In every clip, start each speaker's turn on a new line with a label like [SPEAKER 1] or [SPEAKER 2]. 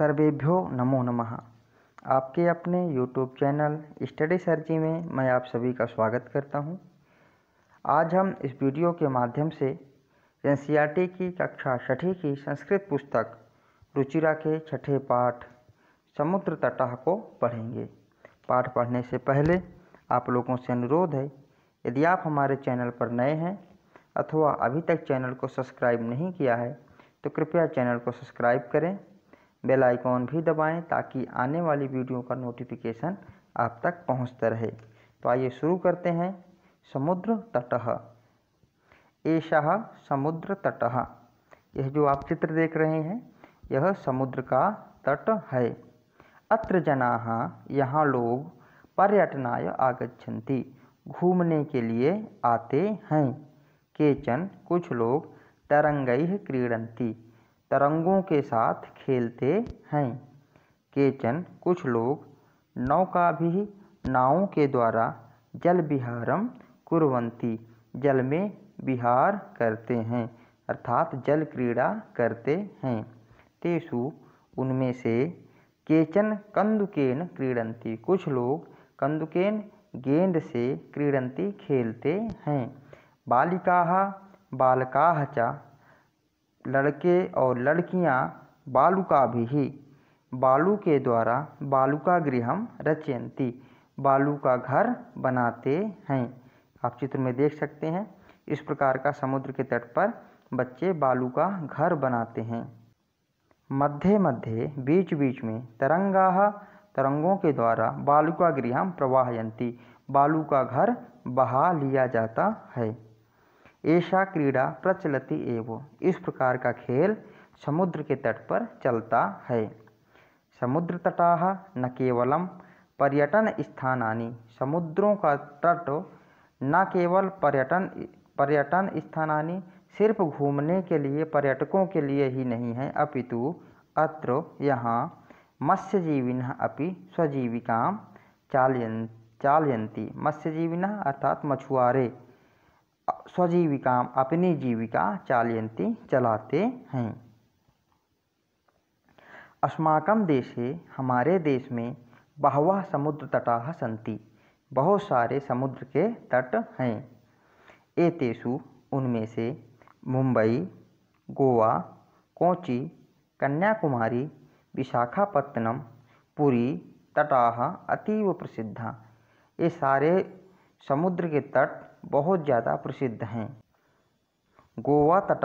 [SPEAKER 1] सर्वेभ्यो नमो नमः आपके अपने YouTube चैनल स्टडी सर्जी में मैं आप सभी का स्वागत करता हूं। आज हम इस वीडियो के माध्यम से एन की कक्षा छठी की संस्कृत पुस्तक रुचिरा के छठे पाठ समुद्र तटाह को पढ़ेंगे पाठ पढ़ने से पहले आप लोगों से अनुरोध है यदि आप हमारे चैनल पर नए हैं अथवा अभी तक चैनल को सब्सक्राइब नहीं किया है तो कृपया चैनल को सब्सक्राइब करें बेल आइकॉन भी दबाएं ताकि आने वाली वीडियो का नोटिफिकेशन आप तक पहुंचता रहे तो आइए शुरू करते हैं समुद्र तट ऐसा समुद्र तट यह जो आप चित्र देख रहे हैं यह समुद्र का तट है अत्र जना यहाँ लोग पर्यटनाय आगछति घूमने के लिए आते हैं केचन कुछ लोग तरंगई क्रीड़ती तरंगों के साथ खेलते हैं केचन कुछ लोग नौका भी नावों के द्वारा जल विहारम कुरवंती जल में विहार करते हैं अर्थात जल क्रीड़ा करते हैं तेसु उनमें से केचन कंदुकेन क्रीडंती कुछ लोग कंदुकेन गेंद से क्रीडंती खेलते हैं बालिका बालका च लड़के और लड़कियां भी बालू के द्वारा गृह रचयंती बालू का घर बनाते हैं आप चित्र में देख सकते हैं इस प्रकार का समुद्र के तट पर बच्चे बालू का घर बनाते हैं मध्य मध्य बीच बीच में तरंगा तरंगों के द्वारा बालू का गृह प्रवाहयंती बालू का घर बहा लिया जाता है ऐसा क्रीड़ा प्रचलती एवं इस प्रकार का खेल समुद्र के तट पर चलता है समुद्र तटा न पर्यटन पर्यटनस्थानानि समुद्रों का तट न केवल पर्यटन पर्यटन स्थानानि सिर्फ घूमने के लिए पर्यटकों के लिए ही नहीं है अपितु अत्र यहाँ मत्स्यजीविन अपि स्वजीविका चालयन् चालयती मत्स्यजीविनः अर्थात मछुआरे स्वजीविका अपनी जीविका चालयती चलाते हैं अस्माक देशे हमारे देश में बहव समुद्र तटा सी बहुत सारे समुद्र के तट हैं एतेषु उनमें से मुंबई गोवा कोची कन्याकुमारी विशाखापत्तनम पुरी तटाह अतीव प्रसिद्ध ये सारे समुद्र के तट बहुत ज़्यादा प्रसिद्ध हैं गोवा तट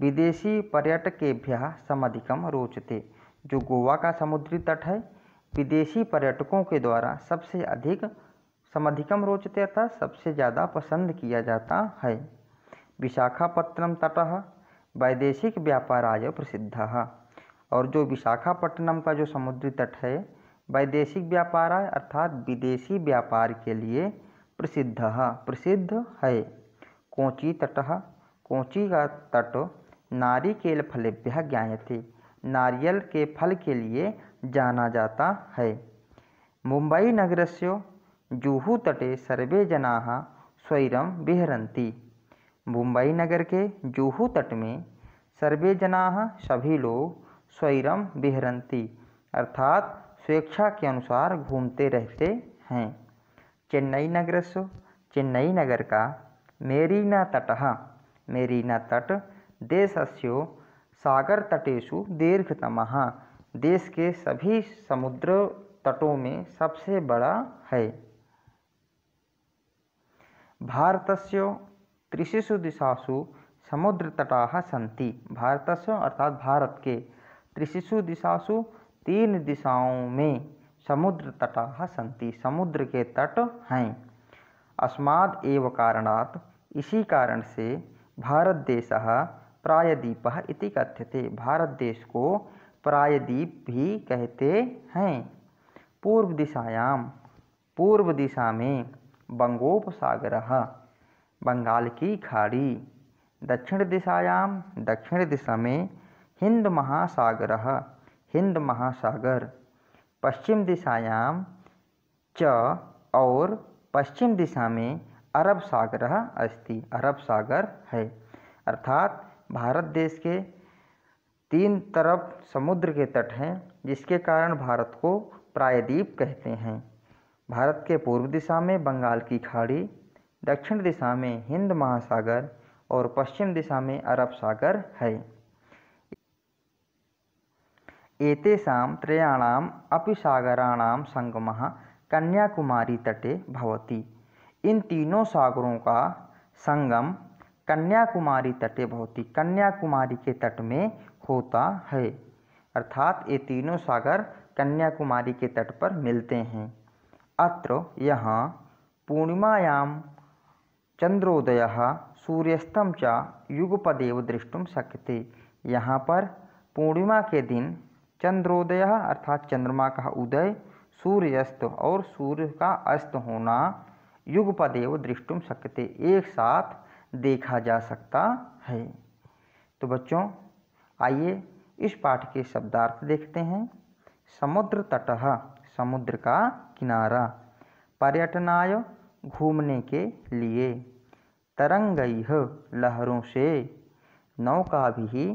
[SPEAKER 1] विदेशी पर्यटकेभ्यः समधिकं रोचते जो गोवा का समुद्री तट है विदेशी पर्यटकों के द्वारा सबसे अधिक समधिकम रोचते अर्थात सबसे ज़्यादा पसंद किया जाता है विशाखापट्टनम तट वैदेशिक व्यापाराय प्रसिद्ध है और जो विशाखापट्टनम का जो समुद्री तट है वैदेशिक व्यापाराय अर्थात विदेशी व्यापार के लिए प्रसिद्ध प्रसिद्ध है कोची तट कोची का तट नारिकेल फलेभ्य ज्ञाते नारियल के फल के लिए जाना जाता है मुंबई नगर से जूहू तटे सर्वे जना स्वैरम विहरती मुंबई नगर के जूहू तट में सर्वे जना सभी लोग स्वैर विहरती अर्थात स्वेच्छा के अनुसार घूमते रहते हैं चेन्नई नगर से चेन्नई नगर का मेरीना तट हाँ, मेरीना तट से सागर तटेषु दीर्घतम हाँ, देश के सभी समुद्र तटों में सबसे बड़ा है भारत से त्रिशिषु दिशासु सी भारत से अर्थात भारत के त्रिशिषु दिशासु तीन दिशाओं में समुद्र तटा सी समुद्र के तट हैं अस्माद एव कारणात इसी कारण से भारत देश प्रायद्वीप इति कथ्यते भारत देश को प्रायद्वीप भी कहते हैं पूर्व दिशायाम पूर्व दिशा में बंगोपसागर बंगाल की खाड़ी दक्षिण दिशायाम दक्षिण दिशा में हिंद महासागर हिंद महासागर पश्चिम दिशायाम च और पश्चिम दिशा में अरब सागर अस्ति अरब सागर है अर्थात भारत देश के तीन तरफ समुद्र के तट हैं जिसके कारण भारत को प्रायद्वीप कहते हैं भारत के पूर्व दिशा में बंगाल की खाड़ी दक्षिण दिशा में हिंद महासागर और पश्चिम दिशा में अरब सागर है एतेषां त्रयाणाम् अपि सागराणां संगमः कन्याकुमारी तटे भवति इन तीनों सागरों का संगम कन्याकुमारी तटे भवति कन्याकुमारी के तट में होता है अर्थात ये तीनों सागर कन्याकुमारी के तट पर मिलते हैं अत्र यहाँ पूर्णिमायाम चंद्रोदय सूर्यस्तम च युगपदेव दृष्टुम शक्यते यहाँ पर पूर्णिमा के दिन चंद्रोदय अर्थात चंद्रमा का उदय सूर्यास्त और सूर्य का अस्त होना युगपदेव दृष्टुम सकते एक साथ देखा जा सकता है तो बच्चों आइए इस पाठ के शब्दार्थ देखते हैं समुद्र तट समुद्र का किनारा पर्यटनाय घूमने के लिए तरंगई लहरों से नौका भी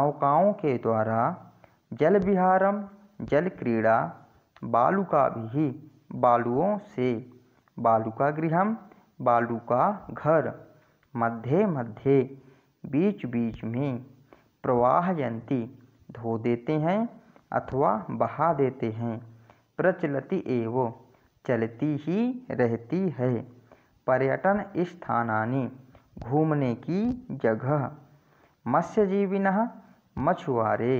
[SPEAKER 1] नौकाओं के द्वारा जल विहारम जल क्रीड़ा बालुका भी बालुओं से बालुका गृहम बालुका घर मध्य मध्य बीच बीच में प्रवाह जयंती धो देते हैं अथवा बहा देते हैं प्रचलित एवं चलती ही रहती है पर्यटन स्थानानि घूमने की जगह मत्स्यजीविन मछुआरे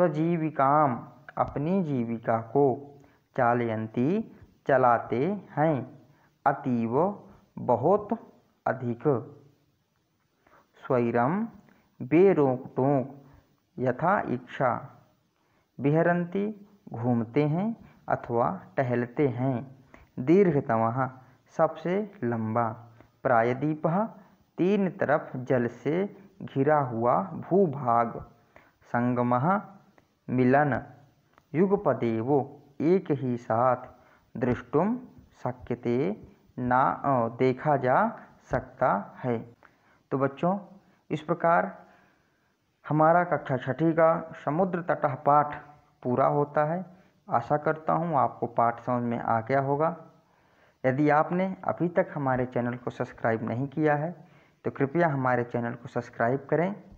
[SPEAKER 1] स्वजीविका अपनी जीविका को चालयंती चलाते हैं अतीव बहुत अधिक स्वैरम बेरोक टोंक यथा इच्छा बिहरंती घूमते हैं अथवा टहलते हैं दीर्घतम सबसे लंबा प्रायद्वीप तीन तरफ जल से घिरा हुआ भूभाग संगम मिलन वो एक ही साथ दृष्टुम शक्यते ना देखा जा सकता है तो बच्चों इस प्रकार हमारा कक्षा छठी का समुद्र तटह पाठ पूरा होता है आशा करता हूँ आपको पाठ समझ में आ गया होगा यदि आपने अभी तक हमारे चैनल को सब्सक्राइब नहीं किया है तो कृपया हमारे चैनल को सब्सक्राइब करें